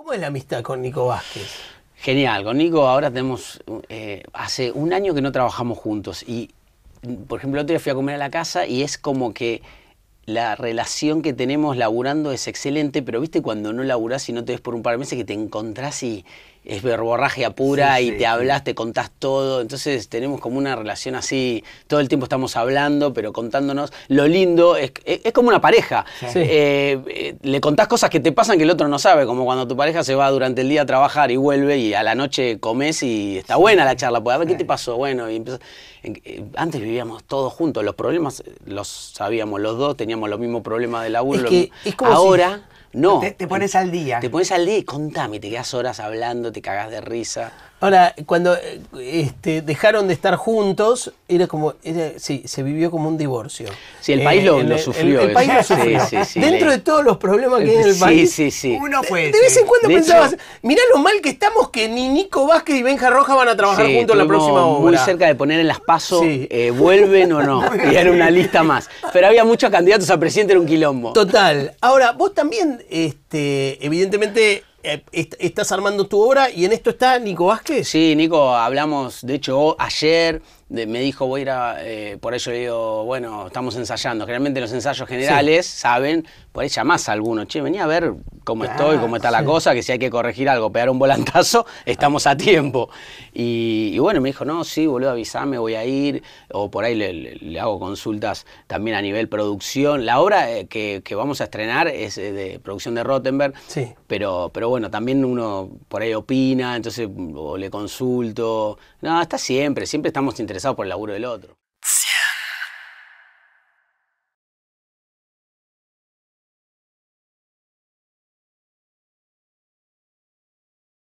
¿Cómo es la amistad con Nico Vázquez? Genial, con Nico ahora tenemos, eh, hace un año que no trabajamos juntos y, por ejemplo, el otro día fui a comer a la casa y es como que la relación que tenemos laburando es excelente, pero viste cuando no laburás y no te ves por un par de meses que te encontrás y es verborragia pura y te hablas, te contás todo. Entonces tenemos como una relación así, todo el tiempo estamos hablando, pero contándonos. Lo lindo es, como una pareja. Eh, eh, le contás cosas que te pasan que el otro no sabe, como cuando tu pareja se va durante el día a trabajar y vuelve y a la noche comes y está buena la charla. Pues, a ver, ¿qué te eh. pasó? Bueno, y antes vivíamos todos juntos, los problemas los sabíamos los dos, teníamos los mismos problemas de laburo. Es que, Ahora, no. Te, te, pones al día. Te pones al día y contame, te quedas horas hablando, te cagas de risa. Ahora, cuando este, dejaron de estar juntos, era como, sí, se vivió como un divorcio. Sí, el país lo, sufrió. Dentro de todos los problemas que tiene el país, uno fue. De, vez en cuando pensabas, mirá lo mal que estamos que ni Nico Vázquez y Benja Roja van a trabajar juntos en la próxima obra. Muy cerca de poner en las pasos, eh, vuelven o no. y era una lista más. Pero había muchos candidatos a presidente, era un quilombo. Total. Ahora, vos también, este, evidentemente, eh, estás armando tu obra y en esto está Nico Vázquez. Sí, Nico, hablamos, de hecho, ayer me dijo, voy a ir eh, por eso digo, bueno, estamos ensayando. Generalmente los ensayos generales, saben, por ahí llamás a alguno, che, venía a ver cómo estoy, cómo está la cosa, que si hay que corregir algo, pegar un volantazo, estamos a tiempo. Y, bueno, me dijo, no, sí, boludo, avísame, voy a ir, o por ahí le, hago consultas también a nivel producción. La obra eh, que, vamos a estrenar es eh, de producción de Rottenberg, pero, pero bueno, también uno por ahí opina, entonces le consulto. No, está siempre, siempre estamos interesados por el laburo del otro.